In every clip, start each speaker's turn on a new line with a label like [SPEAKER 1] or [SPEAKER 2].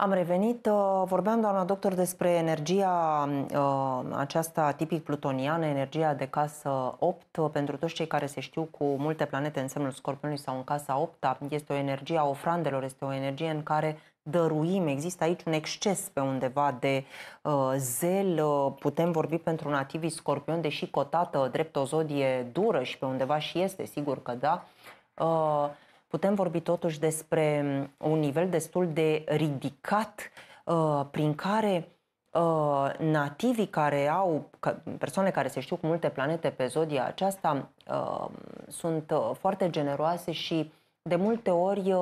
[SPEAKER 1] Am revenit, uh, vorbeam doamna doctor despre energia uh, aceasta tipic plutoniană, energia de casă 8. Uh, pentru toți cei care se știu cu multe planete în semnul scorpionului sau în casa 8 este o energie a ofrandelor, este o energie în care dăruim, există aici un exces pe undeva de zel, putem vorbi pentru nativii scorpion, deși cotată drept o zodie dură și pe undeva și este, sigur că da, putem vorbi totuși despre mm, un nivel destul de ridicat uh, prin care uh, nativii care au, persoane care se știu cu multe planete pe zodia aceasta, uh, sunt foarte generoase și de multe ori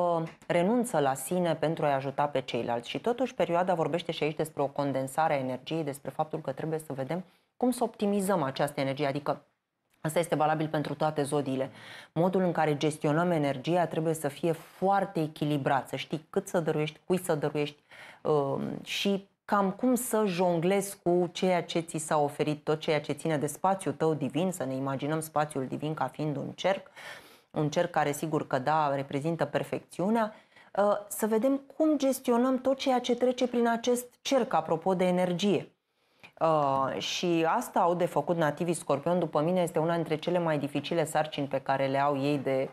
[SPEAKER 1] renunță la sine pentru a-i ajuta pe ceilalți. Și totuși perioada vorbește și aici despre o condensare a energiei, despre faptul că trebuie să vedem cum să optimizăm această energie, adică Asta este valabil pentru toate zodiile. Modul în care gestionăm energia trebuie să fie foarte echilibrat, să știi cât să dăruiești, cui să dăruiești um, și cam cum să jonglezi cu ceea ce ți s-a oferit, tot ceea ce ține de spațiul tău divin, să ne imaginăm spațiul divin ca fiind un cerc, un cerc care sigur că da, reprezintă perfecțiunea, uh, să vedem cum gestionăm tot ceea ce trece prin acest cerc, apropo de energie. Uh, și asta au de făcut nativii scorpion, după mine, este una dintre cele mai dificile sarcini pe care le au ei de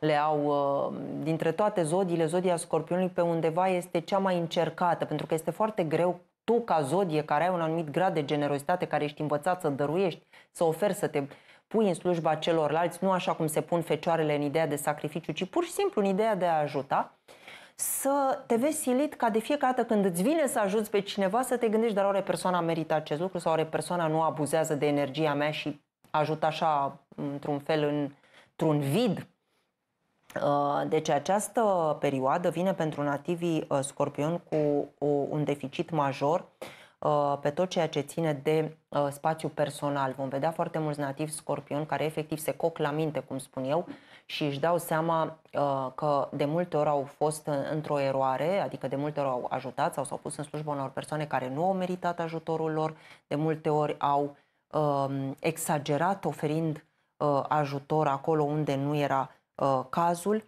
[SPEAKER 1] le au uh, dintre toate zodiile, zodia scorpionului pe undeva este cea mai încercată, pentru că este foarte greu tu ca zodie care ai un anumit grad de generozitate, care ești învățat să dăruiești, să oferi, să te pui în slujba celorlalți, nu așa cum se pun fecioarele în ideea de sacrificiu, ci pur și simplu în ideea de a ajuta. Uh, să te vezi silit ca de fiecare dată când îți vine să ajuți pe cineva să te gândești, dar oare persoana merită acest lucru sau oare persoana nu abuzează de energia mea și ajută așa într-un fel, în, într-un vid. Uh, deci această perioadă vine pentru nativii uh, scorpion cu un deficit major uh, pe tot ceea ce ține de spațiu personal. Vom vedea foarte mulți nativi scorpion care efectiv se coc la minte, cum spun eu, și își dau seama uh, că de multe ori au fost într-o eroare, adică de multe ori au ajutat sau s-au pus în slujba unor persoane care nu au meritat ajutorul lor, de multe ori au um, exagerat oferind uh, ajutor acolo unde nu era uh, cazul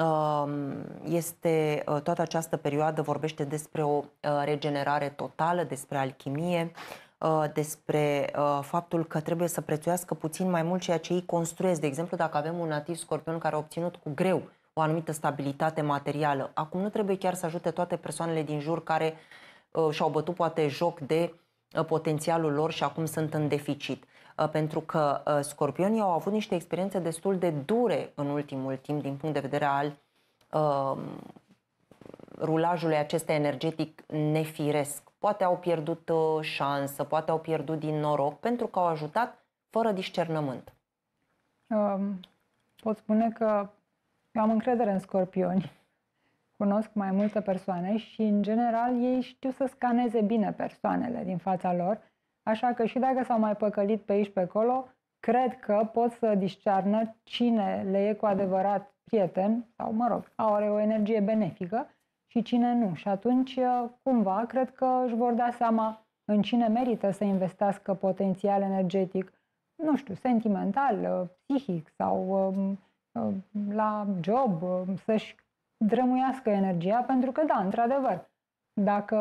[SPEAKER 1] um, este toată această perioadă vorbește despre o regenerare totală, despre alchimie, Uh, despre uh, faptul că trebuie să prețuiască puțin mai mult ceea ce ei construiesc. De exemplu, dacă avem un nativ scorpion care a obținut cu greu o anumită stabilitate materială, acum nu trebuie chiar să ajute toate persoanele din jur care uh, și-au bătut poate joc de potențialul lor și acum sunt în deficit. Pentru că scorpionii au avut niște experiențe destul de dure în ultimul timp din punct de vedere al uh, rulajului acesta energetic nefiresc Poate au pierdut uh, șansă, poate au pierdut din noroc, pentru că au ajutat fără discernământ.
[SPEAKER 2] Um, pot spune că am încredere în scorpioni. Cunosc mai multe persoane și, în general, ei știu să scaneze bine persoanele din fața lor, așa că și dacă s-au mai păcălit pe aici, pe acolo, cred că pot să discearnă cine le e cu adevărat prieten sau, mă rog, are o energie benefică și cine nu. Și atunci, uh, cumva, cred că își vor da seama în cine merită să investească potențial energetic, nu știu, sentimental, uh, psihic sau um, uh, la job, să-și drămuiască energia, pentru că, da, într-adevăr, dacă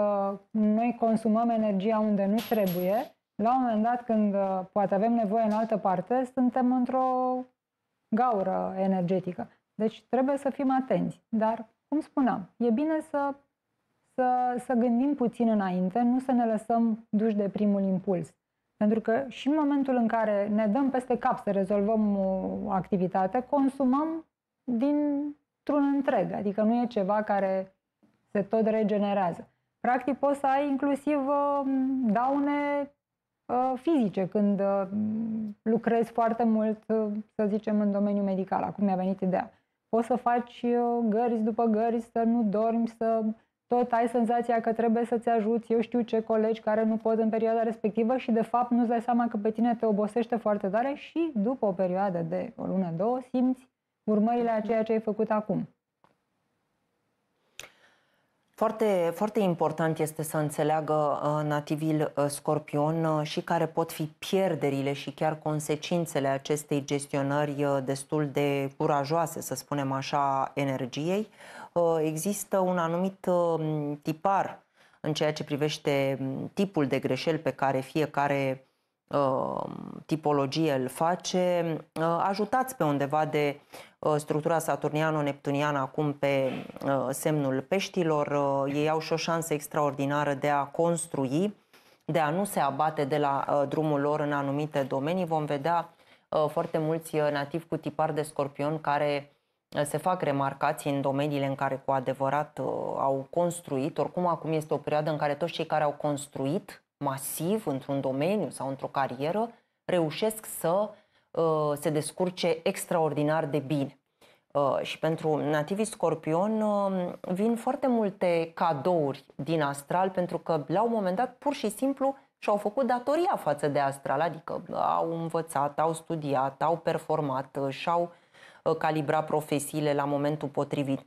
[SPEAKER 2] noi consumăm energia unde nu trebuie, la un moment dat, când poate avem nevoie în altă parte, suntem într-o gaură energetică. Deci trebuie să fim atenți, dar cum spuneam, e bine să, să, să gândim puțin înainte, nu să ne lăsăm duși de primul impuls. Pentru că și în momentul în care ne dăm peste cap să rezolvăm uh, o activitate, consumăm dintr-un întreg, adică nu e ceva care se tot regenerează. Practic poți să ai inclusiv uh, daune uh, fizice când lucrezi foarte mult, să zicem, în domeniul medical. Acum mi-a venit ideea poți să faci uh, gări după gări, să nu dormi, să tot ai senzația că trebuie să-ți ajuți, eu știu ce colegi care nu pot în perioada respectivă și de fapt nu-ți dai seama că pe tine te obosește foarte tare și după o perioadă de o lună, două simți urmările a ceea ce ai făcut acum.
[SPEAKER 1] Foarte, foarte important este să înțeleagă uh, nativil uh, scorpion uh, și care pot fi pierderile și chiar consecințele acestei gestionări destul de curajoase, să spunem așa, energiei. Există un anumit um, tipar în ceea ce privește mm, tipul de greșeli pe care fiecare Uh, tipologie îl face, uh, ajutați pe undeva de uh, structura saturniano-neptuniană acum pe semnul peștilor, ei au și o șansă extraordinară de a construi, de a nu se abate de la drumul lor în anumite domenii. Vom vedea foarte mulți nativi cu tipar de scorpion care se fac remarcați în domeniile în care cu adevărat au construit. Oricum, acum este o perioadă în care toți cei care au construit masiv într-un domeniu sau într-o carieră, reușesc să uh, se descurce extraordinar de bine. Uh, și pentru nativii scorpion uh, vin foarte multe cadouri din astral pentru că la un moment dat pur și simplu și-au făcut datoria față de astral, adică uh, au învățat, au studiat, au performat, uh, și-au uh, calibrat profesiile la momentul potrivit.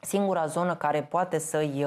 [SPEAKER 1] Singura zonă care poate să-i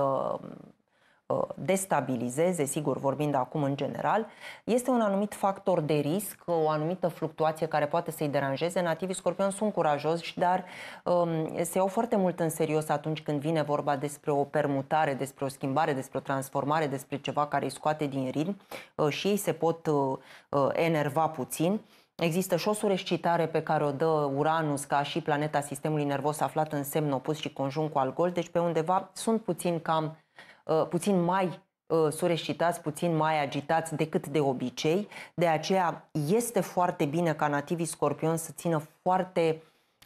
[SPEAKER 1] Uh, destabilizeze, sigur vorbind acum în general, este un anumit factor de risc, o anumită fluctuație care poate să-i deranjeze. Nativii scorpion sunt curajoși, dar um, se iau foarte mult în serios atunci când vine vorba despre o permutare, despre o schimbare, despre o transformare, despre ceva care îi scoate din ritm uh, și ei se pot uh, uh, enerva puțin. Există și o surescitare pe care o dă Uranus ca și planeta sistemului nervos aflat în semn opus și conjunct cu Algol, deci pe undeva sunt puțin cam Uh, puțin mai uh, sureșitați, puțin mai agitați decât de obicei. De aceea este foarte bine ca nativii scorpion să țină foarte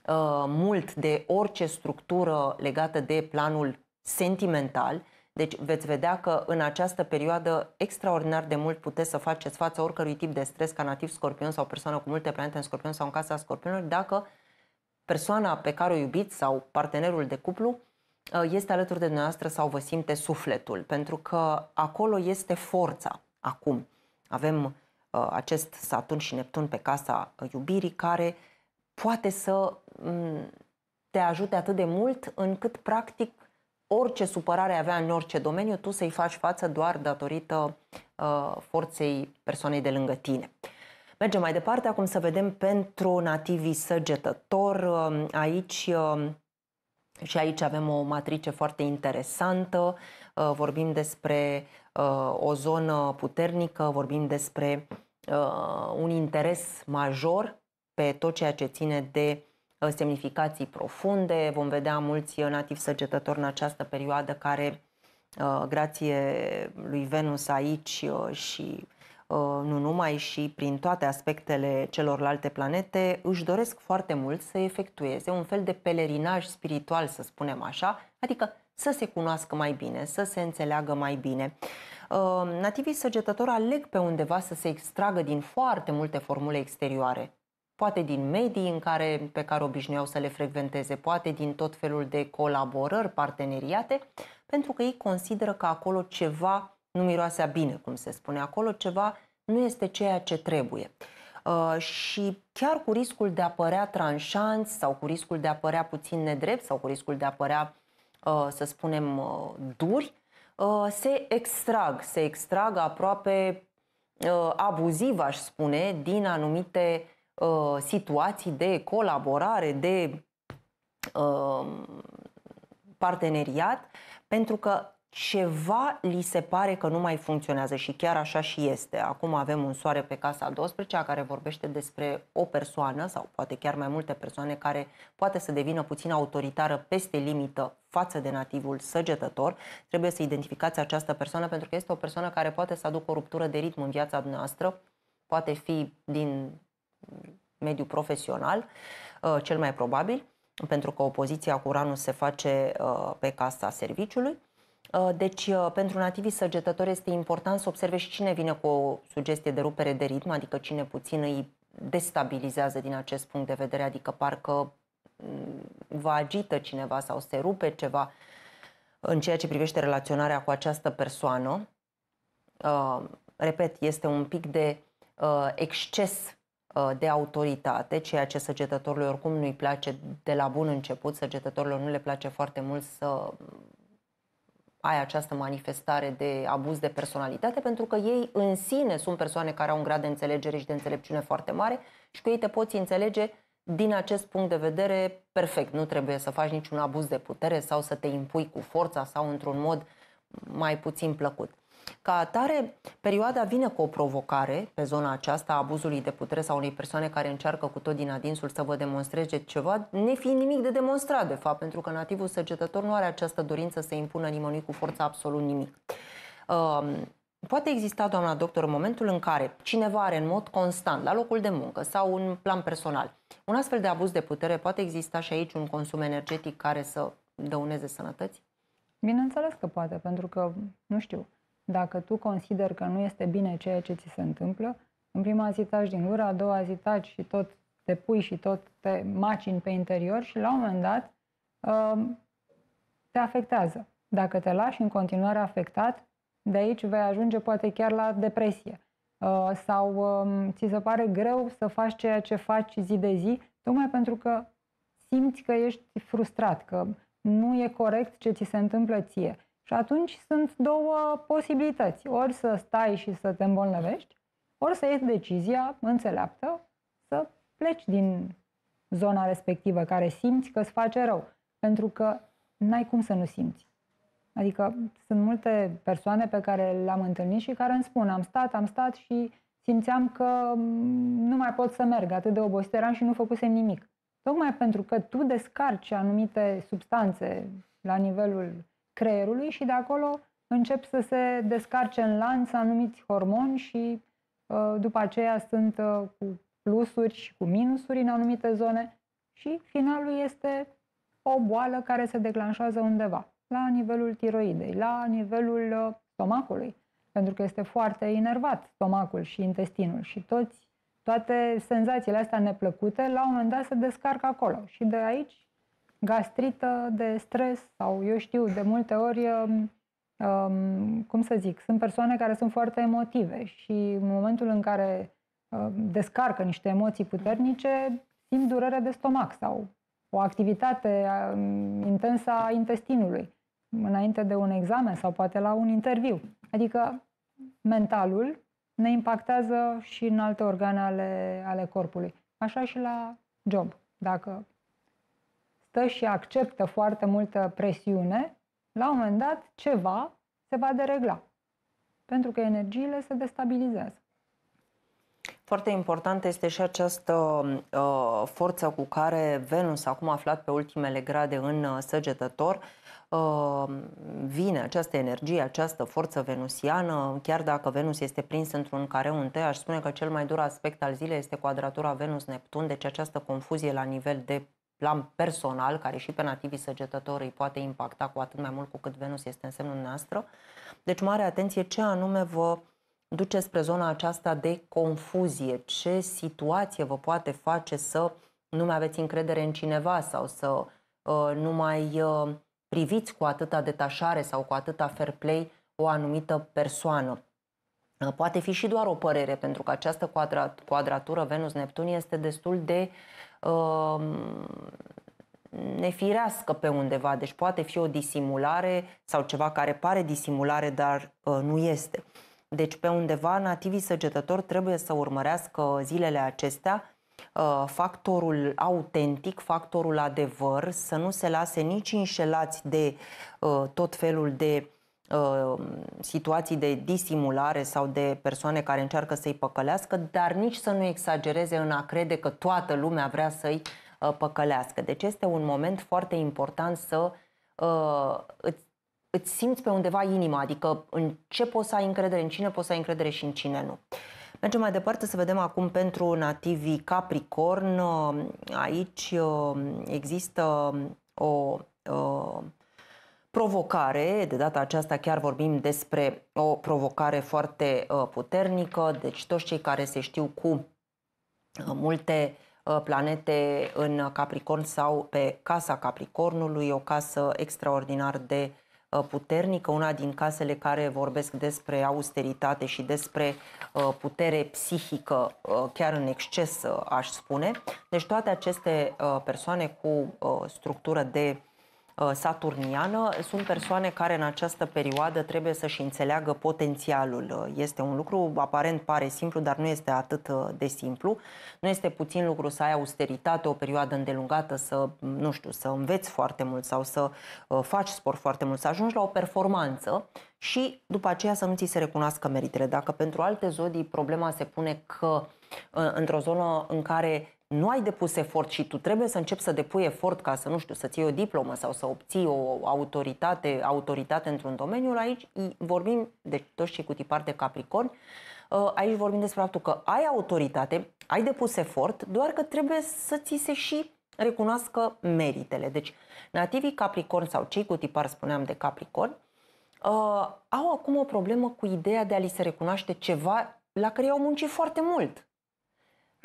[SPEAKER 1] uh, mult de orice structură legată de planul sentimental. Deci veți vedea că în această perioadă extraordinar de mult puteți să faceți față oricărui tip de stres ca nativ scorpion sau persoană cu multe planete în scorpion sau în casa scorpionului dacă persoana pe care o iubiți sau partenerul de cuplu Uh, este alături de dumneavoastră sau vă simte sufletul, pentru că acolo este forța acum. Avem uh, acest Saturn și Neptun pe casa iubirii care poate să mm, te ajute atât de mult încât practic orice supărare avea în orice domeniu, tu să-i faci față doar datorită uh, forței persoanei de lângă tine. Mergem mai departe, acum să vedem pentru nativii săgetător. aici și aici avem o matrice foarte interesantă, uh, vorbim despre uh, o zonă puternică, vorbim despre uh, un interes major pe tot ceea ce ține de semnificații profunde. Vom vedea mulți nativi săgetători în această perioadă care, grație lui Venus aici și Uh, nu numai și prin toate aspectele celorlalte planete, își doresc foarte mult să efectueze un fel de pelerinaj spiritual, să spunem așa, adică să se cunoască mai bine, să se înțeleagă mai bine. Uh, nativii săgetători aleg pe undeva să se extragă din foarte multe formule exterioare, poate din medii în care, pe care obișnuiau să le frecventeze, poate din tot felul de colaborări, parteneriate, pentru că ei consideră că acolo ceva nu miroasea bine, cum se spune acolo, ceva nu este ceea ce trebuie. Uh, și chiar cu riscul de a părea tranșanț sau cu riscul de a părea puțin nedrept sau cu riscul de a părea, uh, să spunem, uh, duri, uh, se extrag, se extrag aproape uh, abuziv, aș spune, din anumite uh, situații de colaborare, de parteneriat, pentru că ceva li se pare că nu mai funcționează și chiar așa și este. Acum avem un soare pe casa 12 care vorbește despre o persoană sau poate chiar mai multe persoane care poate să devină puțin autoritară peste limită față de nativul săgetător. Trebuie să identificați această persoană pentru că este o persoană care poate să aducă o ruptură de ritm în viața noastră, poate fi din mediul profesional, uh, cel mai probabil, pentru că opoziția cu Uranus se face uh, pe casa serviciului Uh, deci, uh, pentru nativii săgetători este important să observe și cine vine cu o sugestie de rupere de ritm, adică cine puțin îi destabilizează din acest punct de vedere, adică parcă mm, vă agită cineva sau se rupe ceva în ceea ce privește relaționarea cu această persoană. Uh, repet, este un pic de exces de autoritate, ceea ce săgetătorului oricum nu-i place de la bun început, săgetătorilor nu le place foarte mult să ai această manifestare de abuz de personalitate, pentru că ei în sine sunt persoane care au un grad de înțelegere și de înțelepciune foarte mare și că ei te poți înțelege din acest punct de vedere perfect. Nu trebuie să faci niciun abuz de putere sau să te impui cu forța sau într-un mod mai puțin plăcut. Ca atare, perioada vine cu o provocare pe zona aceasta a abuzului de putere sau unei persoane care încearcă cu tot din adinsul să vă demonstreze ceva, nefiind nimic de demonstrat, de fapt, pentru că nativul săgetător nu are această dorință să impună nimănui cu forță absolut nimic. Poate exista, doamna doctor, în momentul în care cineva are în mod constant, la locul de muncă sau în plan personal, un astfel de abuz de putere, poate exista și aici un consum energetic care să dăuneze sănătății?
[SPEAKER 2] Bineînțeles că poate, pentru că, nu știu, dacă tu consider că nu este bine ceea ce ți se întâmplă, în prima zi taci din gură, a doua zi taci și tot te pui și tot te macini pe interior și la un moment dat um, te afectează. Dacă te lași în continuare afectat, de aici vei ajunge poate chiar la depresie. Uh, sau um, ți se pare greu să faci ceea ce faci zi de zi, tocmai pentru că simți că ești frustrat, că nu e corect ce ți se întâmplă ție. Și atunci sunt două posibilități. Ori să stai și să te îmbolnăvești, ori să iei decizia înțeleaptă să pleci din zona respectivă care simți că îți face rău. Pentru că n-ai cum să nu simți. Adică sunt multe persoane pe care le-am întâlnit și care îmi spun am stat, am stat și simțeam că mm, nu mai pot să merg, atât de obosit eram și nu făcusem nimic. Tocmai pentru că tu descarci anumite substanțe la nivelul creierului și de acolo încep să se descarce în lanț anumiți hormoni și uh, după aceea sunt uh, cu plusuri și cu minusuri în anumite zone și finalul este o boală care se declanșează undeva, la nivelul tiroidei, la nivelul uh, stomacului, pentru că este foarte inervat stomacul și intestinul și toți, toate senzațiile astea neplăcute la un moment dat se descarcă acolo și de aici gastrită, de stres sau eu știu, de multe ori, um, um, cum să zic, sunt persoane care sunt foarte emotive și în momentul în care um, descarcă niște emoții puternice, simt durere de stomac sau o activitate um, intensă a intestinului înainte de un examen sau poate la un interviu. Adică mentalul ne impactează și în alte organe ale, ale corpului. Așa și la job. Dacă stă și acceptă foarte multă presiune, la un moment dat ceva se va deregla. Pentru că energiile se destabilizează.
[SPEAKER 1] Foarte importantă este și această uh, forță cu care Venus, acum aflat pe ultimele grade în uh, săgetător, uh, vine această energie, această forță venusiană, chiar dacă Venus este prins într-un care unte, aș spune că cel mai dur aspect al zilei este quadratura Venus-Neptun, deci această confuzie la nivel de plan personal, care și pe nativii săgetători îi poate impacta cu atât mai mult cu cât Venus este în semnul noastră. Deci mare atenție ce anume vă duce spre zona aceasta de confuzie, ce situație vă poate face să nu mai aveți încredere în cineva sau să uh, nu mai uh, priviți cu atâta detașare sau cu atâta fair play o anumită persoană. Uh, poate fi și doar o părere, pentru că această quadrat- quadratură Venus-Neptun este destul de uh, Um, nefirească pe undeva, deci poate fi o disimulare sau ceva care pare disimulare, dar uh, nu este. Deci pe undeva nativii săgetători trebuie să urmărească zilele acestea uh, factorul autentic, factorul adevăr, să nu se lase nici înșelați de uh, tot felul de Uh, situații de disimulare sau de persoane care încearcă să-i păcălească, dar nici să nu exagereze în a crede că toată lumea vrea să-i uh, păcălească. Deci este un moment foarte important să uh, îți, îți simți pe undeva inima, adică în ce poți să ai încredere, în cine poți să ai încredere și în cine nu. Mergem mai departe să vedem acum pentru nativii Capricorn. Uh, aici uh, există o uh, provocare. De data aceasta chiar vorbim despre o provocare foarte uh, puternică, deci toți cei care se știu cu uh, multe uh, planete în Capricorn sau pe casa Capricornului, o casă extraordinar de puternică, una din casele care vorbesc despre austeritate și despre putere psihică, chiar în exces, aș spune. Deci toate aceste persoane cu structură de Uh, saturniană sunt persoane care în această perioadă trebuie să-și înțeleagă potențialul. Uh, este un lucru, aparent pare simplu, dar nu este atât uh, de simplu. Nu este puțin lucru să ai austeritate o perioadă îndelungată, să, mm, nu știu, să înveți foarte mult sau să faci sport foarte mult, să ajungi la o performanță și după aceea să nu ți se recunoască meritele. Dacă pentru alte zodii problema se pune că într-o zonă în care nu ai depus efort și tu trebuie să începi să depui efort ca să, nu știu, să-ți iei o diplomă sau să obții o autoritate, autoritate într-un domeniu, aici vorbim, deci toți cei cu tipar de Capricorn, uh, aici vorbim despre faptul că ai autoritate, ai depus efort, doar că trebuie să ți se și recunoască meritele. Deci, nativii Capricorn sau cei cu tipar, spuneam, de Capricorn, uh, au acum o problemă cu ideea de a li se recunoaște ceva la care i-au muncit foarte mult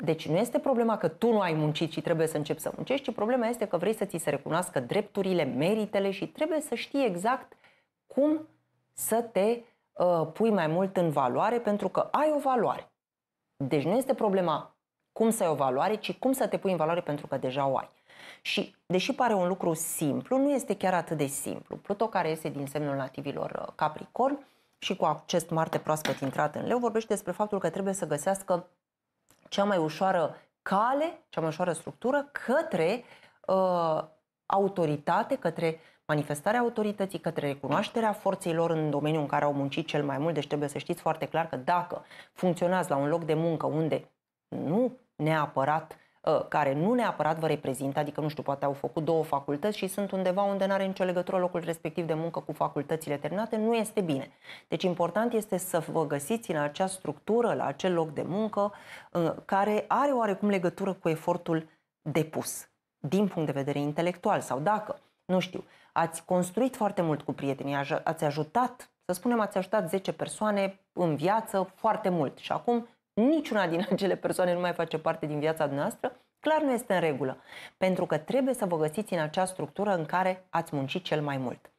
[SPEAKER 1] deci nu este problema că tu nu ai muncit și trebuie să începi să muncești, ci problema este că vrei să ți se recunoască drepturile, meritele și trebuie să știi exact cum să te uh, pui mai mult în valoare pentru că ai o valoare. Deci nu este problema cum să ai o valoare, ci cum să te pui în valoare pentru că deja o ai. Și, deși pare un lucru simplu, nu este chiar atât de simplu. Pluto, care este din semnul nativilor uh, Capricorn și cu acest Marte proaspăt intrat în leu, vorbește despre faptul că trebuie să găsească cea mai ușoară cale, cea mai ușoară structură către uh, autoritate, către manifestarea autorității, către recunoașterea forței lor în domeniul în care au muncit cel mai mult. Deci trebuie să știți foarte clar că dacă funcționați la un loc de muncă unde nu neapărat Uh, care nu neapărat vă reprezintă, adică, nu știu, poate au făcut două facultăți și sunt undeva unde nu are nicio legătură locul respectiv de muncă cu facultățile terminate, nu este bine. Deci important este să vă găsiți în acea structură, la acel loc de muncă, uh, care are oarecum legătură cu efortul depus, din punct de vedere intelectual sau dacă, nu știu, ați construit foarte mult cu prietenii, ați ajutat, să spunem, ați ajutat 10 persoane în viață foarte mult și acum niciuna din acele persoane nu mai face parte din viața noastră, clar nu este în regulă. Pentru că trebuie să vă găsiți în acea structură în care ați muncit cel mai mult.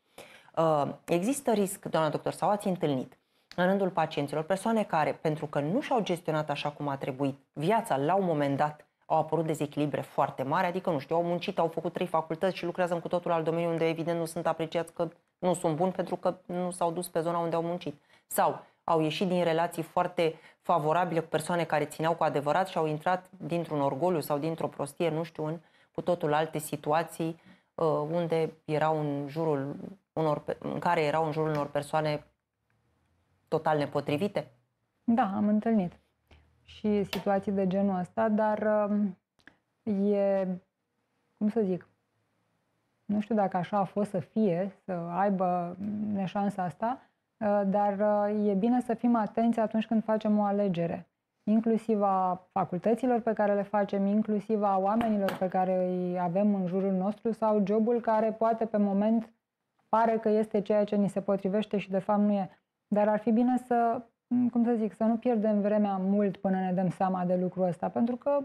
[SPEAKER 1] Uh, există risc, doamna doctor, sau ați întâlnit în rândul pacienților persoane care, pentru că nu și-au gestionat așa cum a trebuit viața la un moment dat, au apărut dezechilibre foarte mari, adică, nu știu, au muncit, au făcut trei facultăți și lucrează în cu totul alt domeniu unde, evident, nu sunt apreciați că nu sunt buni pentru că nu s-au dus pe zona unde au muncit. Sau au ieșit din relații foarte favorabile cu persoane care țineau cu adevărat și au intrat dintr-un orgoliu sau dintr-o prostie, nu știu, în cu totul alte situații uh, unde erau în jurul unor, în care erau în jurul unor persoane total nepotrivite?
[SPEAKER 2] Da, am întâlnit și situații de genul ăsta, dar uh, e, cum să zic, nu știu dacă așa a fost să fie, să aibă um, neșansa asta, Uh, dar uh, e bine să fim atenți atunci când facem o alegere, inclusiv a facultăților pe care le facem, inclusiv a oamenilor pe care îi avem în jurul nostru sau jobul care poate pe moment pare că este ceea ce ni se potrivește și de fapt nu e. Dar ar fi bine să, mm, cum să zic, să nu pierdem vremea mult până ne dăm seama de lucrul ăsta, pentru că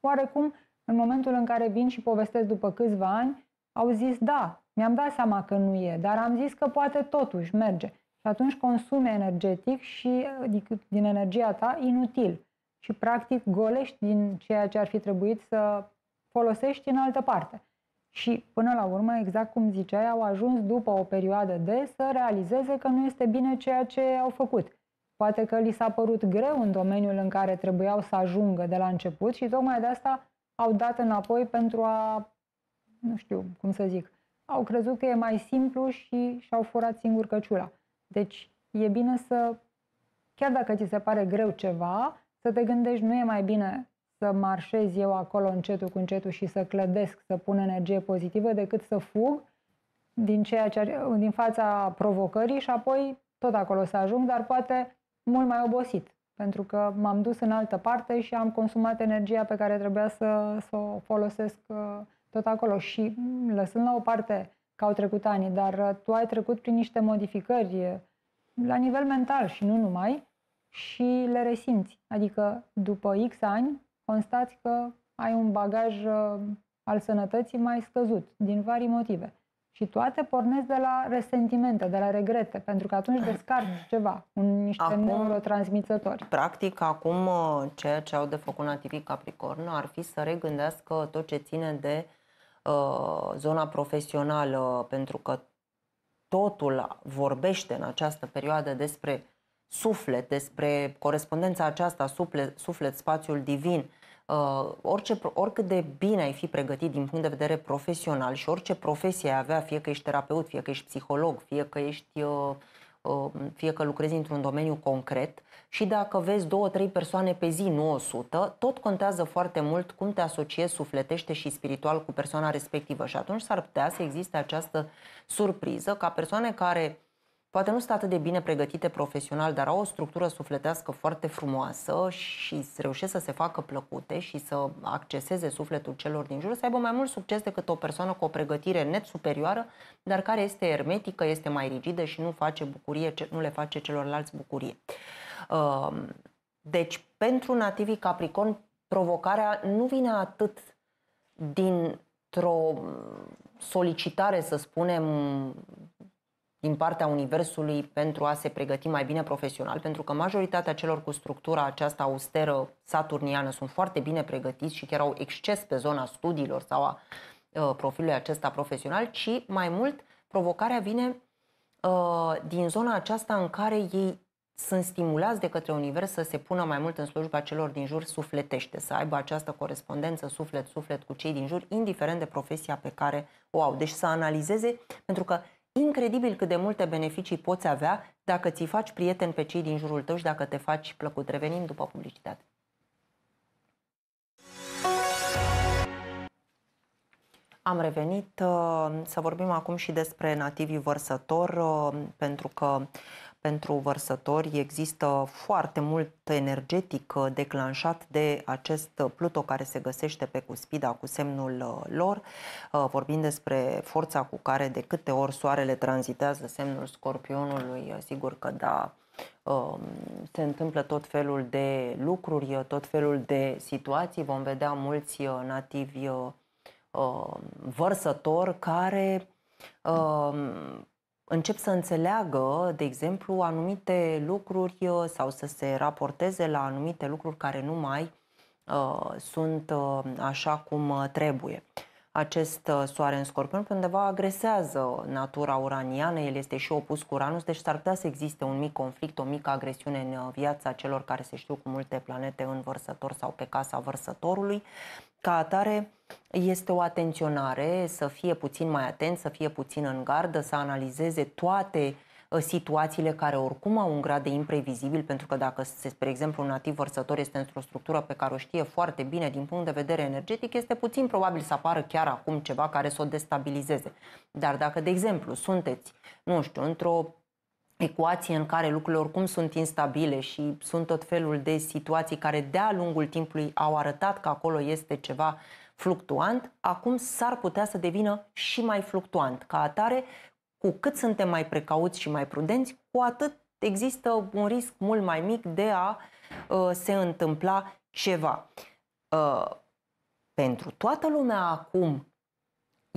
[SPEAKER 2] oarecum în momentul în care vin și povestesc după câțiva ani, au zis da, mi-am dat seama că nu e, dar am zis că poate totuși merge. Și atunci consumi energetic și adică, din energia ta inutil. Și practic golești din ceea ce ar fi trebuit să folosești în altă parte. Și până la urmă, exact cum ziceai, au ajuns după o perioadă de să realizeze că nu este bine ceea ce au făcut. Poate că li s-a părut greu în domeniul în care trebuiau să ajungă de la început și tocmai de asta au dat înapoi pentru a, nu știu cum să zic, au crezut că e mai simplu și și-au furat singur căciula. Deci e bine să, chiar dacă ți se pare greu ceva, să te gândești, nu e mai bine să marșez eu acolo încetul cu încetul și să clădesc, să pun energie pozitivă, decât să fug din, ceea ce, din fața provocării și apoi tot acolo să ajung, dar poate mult mai obosit, pentru că m-am dus în altă parte și am consumat energia pe care trebuia să, să o folosesc uh, tot acolo și mm, lăsând la o parte că au trecut ani, dar uh, tu ai trecut prin niște modificări uh, la nivel mental și nu numai și le resimți. Adică după X ani constați că ai un bagaj uh, al sănătății mai scăzut din vari motive. Și toate pornesc de la resentimente, de la regrete, pentru că atunci descarci ceva, un, niște acum, neurotransmițători.
[SPEAKER 1] Practic, acum ceea ce au de făcut nativii Capricorn ar fi să regândească tot ce ține de uh, Uh, zona profesională, pentru că totul vorbește în această perioadă despre suflet, despre corespondența aceasta, suflet, suflet spațiul divin, uh, orice, oricât de bine ai fi pregătit din punct de vedere profesional și orice profesie ai avea, fie că ești terapeut, fie că ești psiholog, fie că ești uh, Um, fie că lucrezi într-un domeniu concret și dacă vezi două, trei persoane pe zi, nu 100, tot contează foarte mult cum te asociezi sufletește și spiritual cu persoana respectivă și atunci s-ar putea să existe această surpriză ca persoane care poate nu sunt atât de bine pregătite profesional, dar au o structură sufletească foarte frumoasă și reușesc să se facă plăcute și să acceseze sufletul celor din jur, să aibă mai mult succes decât o persoană cu o pregătire net superioară, dar care este ermetică, este mai rigidă și nu face bucurie, nu le face celorlalți bucurie. Ehm, deci, pentru nativii Capricorn, provocarea nu vine atât dintr-o solicitare, să spunem, din partea Universului pentru a se pregăti mai bine profesional, pentru că majoritatea celor cu structura aceasta austeră saturniană sunt foarte bine pregătiți și chiar au exces pe zona studiilor sau a ă, profilului acesta profesional, ci mai mult provocarea vine ă, din zona aceasta în care ei sunt stimulați de către univers să se pună mai mult în slujba celor din jur sufletește, să aibă această corespondență suflet-suflet cu cei din jur, indiferent de profesia pe care o au. Deci să analizeze, pentru că Incredibil cât de multe beneficii poți avea dacă ți faci prieteni pe cei din jurul tău și dacă te faci plăcut. Revenim după publicitate. Am revenit uh, să vorbim acum și despre nativii vărsători, uh, pentru că pentru vărsători există foarte mult energetic uh, declanșat de acest Pluto care se găsește pe cuspida cu semnul lor, vorbind despre forța cu care de câte ori soarele tranzitează semnul scorpionului, sigur că da, um, se întâmplă tot felul de lucruri, tot felul de situații, vom vedea mulți nativi Uh, vărsător care uh, încep să înțeleagă, de exemplu, anumite lucruri uh, sau să se raporteze la anumite lucruri care nu mai sunt așa cum trebuie. Acest soare în scorpion pe undeva agresează natura uraniană, el este și opus cu Uranus, deci s-ar putea să existe un mic conflict, o mică agresiune în viața celor care se știu cu multe planete în vărsător sau pe casa vărsătorului. Ca atare, este o atenționare, să fie puțin mai atent, să fie puțin în gardă, să analizeze toate uh, situațiile care oricum au un grad de imprevizibil, pentru că dacă, spre exemplu, un nativ vărsător este într-o structură pe care o știe foarte bine din punct de vedere energetic, este puțin probabil să apară chiar acum ceva care să o destabilizeze. Dar dacă, de exemplu, sunteți, nu știu, într-o ecuație în care lucrurile oricum sunt instabile și sunt tot felul de situații care de-a lungul timpului au arătat că acolo este ceva uh, fluctuant, acum s-ar putea să devină și mai fluctuant. Ca atare, cu cât suntem mai precauți și mai prudenți, cu atât există un risc mult mai mic de a uh, se întâmpla ceva. Uh, pentru toată lumea acum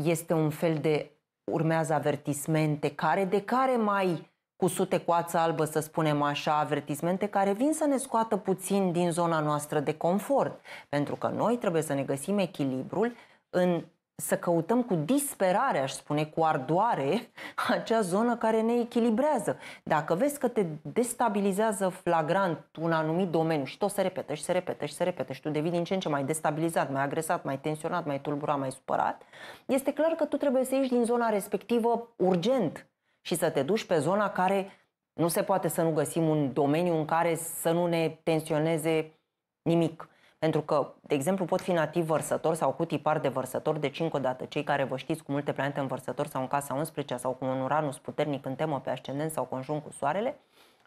[SPEAKER 1] este un fel de urmează avertismente care de care mai cu sute albă, să spunem așa, avertismente care vin să ne scoată puțin din zona noastră de confort. Pentru că noi trebuie să ne găsim echilibrul în să căutăm cu disperare, aș spune, cu ardoare, acea zonă care ne echilibrează. Dacă vezi că te destabilizează flagrant un anumit domeniu și tot se repetă și se repetă și se repetă și tu devii din ce în ce mai destabilizat, mai agresat, mai tensionat, mai tulburat, mai supărat, este clar că tu trebuie să ieși din zona respectivă urgent și să te duci pe zona care nu se poate să nu găsim un domeniu în care să nu ne tensioneze nimic. Pentru că, de exemplu, pot fi nativ vărsător sau cu tipar de vărsător, deci încă o dată, cei care vă știți cu multe planete în vărsător sau în casa 11 sau cu un uranus puternic în temă pe ascendent sau conjunct cu soarele,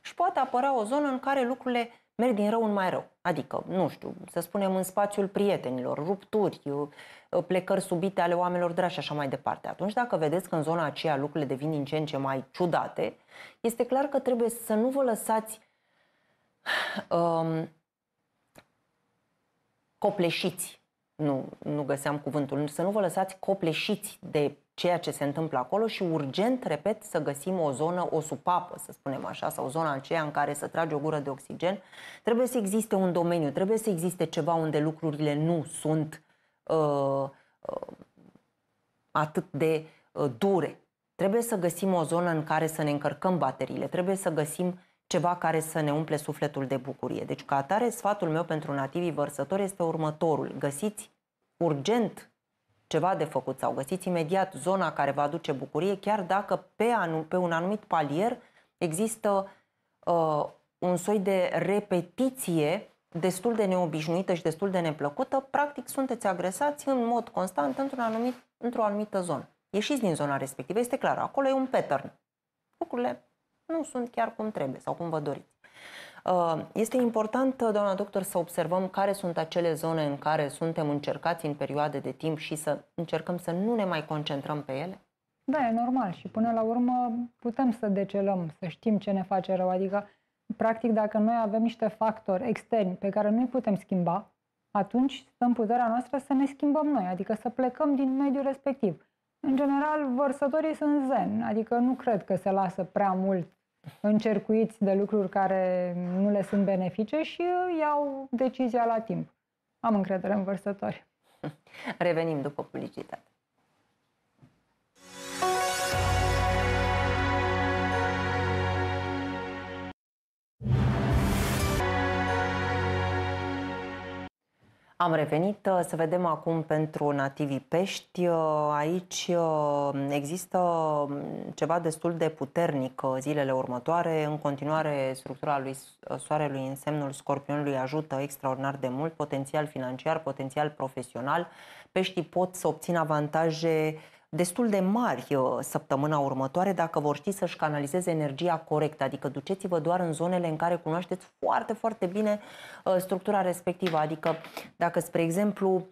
[SPEAKER 1] și poate apărea o zonă în care lucrurile merg din rău în mai rău. Adică, nu știu, să spunem în spațiul prietenilor, rupturi, uh, plecări subite ale oamenilor dragi și așa mai departe. Atunci, dacă vedeți că în zona aceea lucrurile devin din ce în ce mai ciudate, este clar că trebuie să nu vă lăsați um, copleșiți nu, nu găseam cuvântul, să nu vă lăsați copleșiți de ceea ce se întâmplă acolo și urgent, repet, să găsim o zonă, o supapă, să spunem așa, sau zona aceea în care să trage o gură de oxigen. Trebuie să existe un domeniu, trebuie să existe ceva unde lucrurile nu sunt uh, uh, atât de uh, dure. Trebuie să găsim o zonă în care să ne încărcăm bateriile, trebuie să găsim ceva care să ne umple sufletul de bucurie. Deci, ca atare, sfatul meu pentru nativii vărsători este următorul. Găsiți urgent ceva de făcut sau găsiți imediat zona care vă aduce bucurie, chiar dacă pe, anu- pe un anumit palier există uh, un soi de repetiție destul de neobișnuită și destul de neplăcută, practic sunteți agresați în mod constant într-un anumit, într-o anumită zonă. Ieșiți din zona respectivă, este clar, acolo e un pattern. Lucrurile nu sunt chiar cum trebuie sau cum vă doriți. Uh, este important, uh, doamna doctor, să observăm care sunt acele zone în care suntem încercați în perioade de timp și să încercăm să nu ne mai concentrăm pe ele?
[SPEAKER 2] Da, e normal și până la urmă putem să decelăm, să știm ce ne face rău. Adică, practic, dacă noi avem niște factori externi pe care nu-i putem schimba, atunci stăm în puterea noastră să ne schimbăm noi, adică să plecăm din mediul respectiv. În general, vărsătorii sunt zen, adică nu cred că se lasă prea mult încercuiți de lucruri care nu le sunt benefice și uh, iau decizia la timp. Am încredere în vărsători.
[SPEAKER 1] Revenim după publicitate. Am revenit uh, să vedem acum pentru nativii pești. Uh, aici uh, există um, ceva destul de puternic zilele următoare. În continuare, structura lui Soarelui în semnul Scorpionului ajută extraordinar de mult, potențial financiar, potențial profesional. Peștii pot să obțină avantaje uh, destul de mari uh, săptămâna următoare dacă vor ști să-și canalizeze energia corect. Adică duceți-vă doar în zonele în care cunoașteți foarte, foarte bine uh, structura respectivă. Adică dacă, spre exemplu,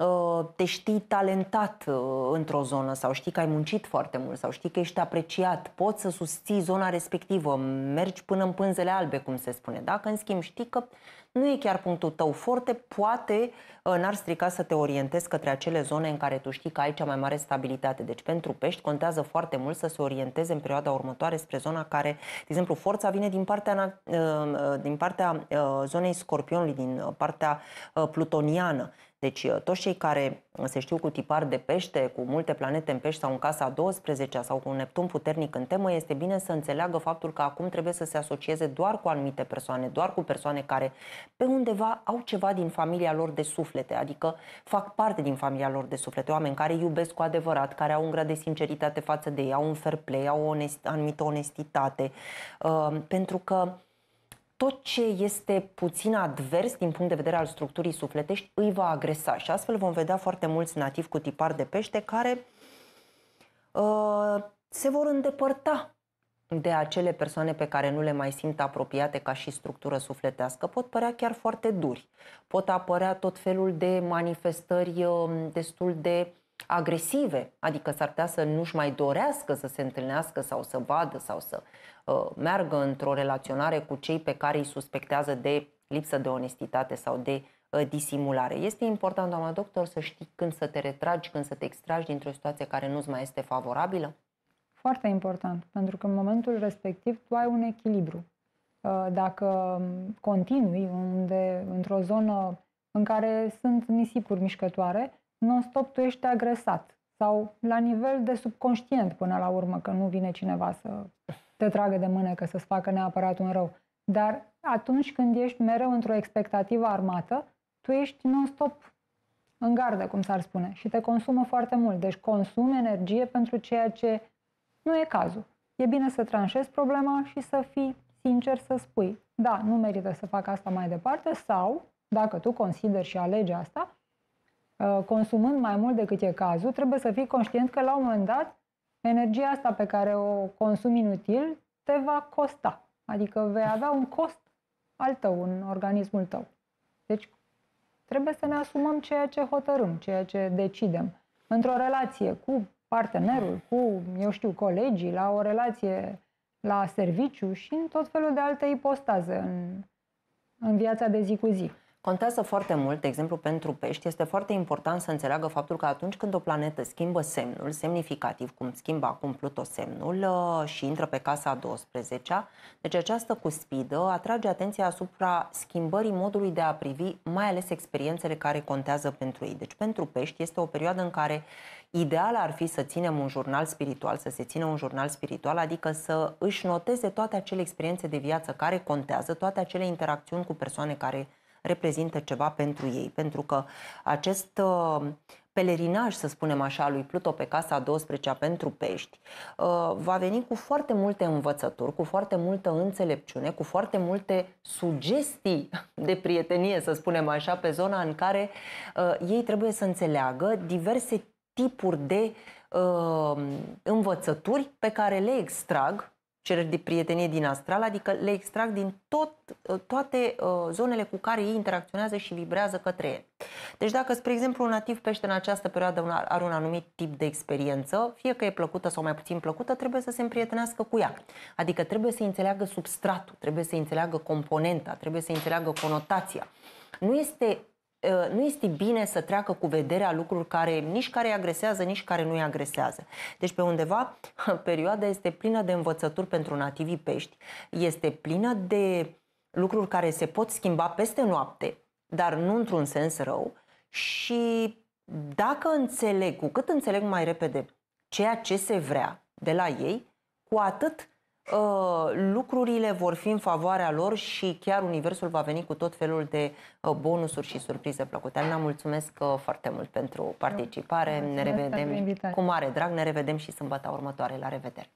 [SPEAKER 1] Uh, te știi talentat uh, într-o zonă sau știi că ai muncit foarte mult sau știi că ești apreciat, poți să susții zona respectivă, mergi până în pânzele albe, cum se spune. Dacă, în schimb, știi că nu e chiar punctul tău foarte, poate uh, n-ar strica să te orientezi către acele zone în care tu știi că ai cea mai mare stabilitate. Deci pentru pești contează foarte mult să se orienteze în perioada următoare spre zona care, de exemplu, forța vine din partea, din partea zonei scorpionului, din partea plutoniană. Deci uh, toți cei care uh, se știu cu tipar de pește, cu multe planete în pește sau în casa 12 sau cu un Neptun puternic în temă, este bine să înțeleagă faptul că acum trebuie să se asocieze doar cu anumite persoane, doar cu persoane care pe undeva au ceva din familia lor de suflete, adică fac parte din familia lor de suflete, oameni care iubesc cu adevărat, care au un grad de sinceritate față de ei, au un fair play, au o onest- anumită onestitate, uh, pentru că tot ce este puțin advers din punct de vedere al structurii sufletești îi va agresa și astfel vom vedea foarte mulți nativi cu tipar de pește care uh, se vor îndepărta de acele persoane pe care nu le mai simt apropiate ca și structură sufletească pot părea chiar foarte duri. Pot apărea tot felul de manifestări uh, destul de agresive, adică s-ar putea să nu-și mai dorească să se întâlnească sau să vadă sau să uh, meargă într-o relaționare cu cei pe care îi suspectează de lipsă de onestitate sau de uh, disimulare. Este important, doamna doctor, să știi când să te retragi, când să te extragi dintr-o situație care nu-ți mai este favorabilă? Foarte
[SPEAKER 2] important, pentru că în momentul respectiv tu ai un echilibru. Uh, dacă continui unde, într-o zonă în care sunt nisipuri mișcătoare, non-stop tu ești agresat sau la nivel de subconștient până la urmă, că nu vine cineva să te tragă de mânecă, să-ți facă neapărat un rău. Dar atunci când ești mereu într-o expectativă armată, tu ești non-stop în gardă, cum s-ar spune, și te consumă foarte mult. Deci consumi energie pentru ceea ce nu e cazul. E bine să tranșezi problema și să fii sincer să spui, da, nu merită să fac asta mai departe sau, dacă tu consideri și alegi asta, Uh, consumând mai mult decât e cazul, trebuie să fii conștient că la un moment dat energia asta pe care o consumi inutil te va costa. Adică vei avea un cost al tău în organismul tău. Deci trebuie să ne asumăm ceea ce hotărâm, ceea ce decidem. Într-o relație cu partenerul, cu, eu știu, colegii, la o relație la serviciu și în tot felul de alte ipostaze în,
[SPEAKER 1] în viața de zi cu zi. Contează foarte mult, de exemplu, pentru pești, este foarte important să înțeleagă faptul că atunci când o planetă schimbă semnul semnificativ, cum schimbă acum Pluto semnul uh, și intră pe casa 12-a, deci această cuspidă atrage atenția asupra schimbării modului de a privi, mai ales experiențele care contează pentru ei. Deci pentru pești este o perioadă în care ideal ar fi să ținem un jurnal spiritual, să se țină un jurnal spiritual, adică să își noteze toate acele experiențe de viață care contează, toate acele interacțiuni cu persoane care reprezintă ceva pentru ei, pentru că acest uh, pelerinaj, să spunem așa, lui Pluto pe casa 12-a pentru pești, uh, va veni cu foarte multe învățături, cu foarte multă înțelepciune, cu foarte multe sugestii de prietenie, să spunem așa, pe zona în care uh, ei trebuie să înțeleagă diverse tipuri de învățături pe care le extrag cereri de prietenie din astral, adică le extrag din tot, uh, toate uh, zonele cu care ei interacționează și vibrează către el. Deci dacă, spre exemplu, un nativ pește în această perioadă are un anumit tip de experiență, fie că e plăcută sau mai puțin plăcută, trebuie să se împrietenească cu ea. Adică trebuie să înțeleagă substratul, trebuie să înțeleagă componenta, trebuie să înțeleagă conotația. Nu este Uh, nu este bine să treacă cu vederea lucruri care nici care îi agresează, nici care nu îi agresează. Deci pe undeva perioada este plină de învățături pentru nativii pești, este plină de lucruri care se pot schimba peste noapte, dar nu într-un sens rău și dacă înțeleg, cu cât înțeleg mai repede ceea ce se vrea de la ei, cu atât Uh, lucrurile vor fi în favoarea lor și chiar Universul va veni cu tot felul de uh, bonusuri și surprize plăcute. Ana, mulțumesc uh, foarte mult pentru participare. Mulțumesc ne revedem cu mare drag, ne revedem și sâmbata următoare. La revedere!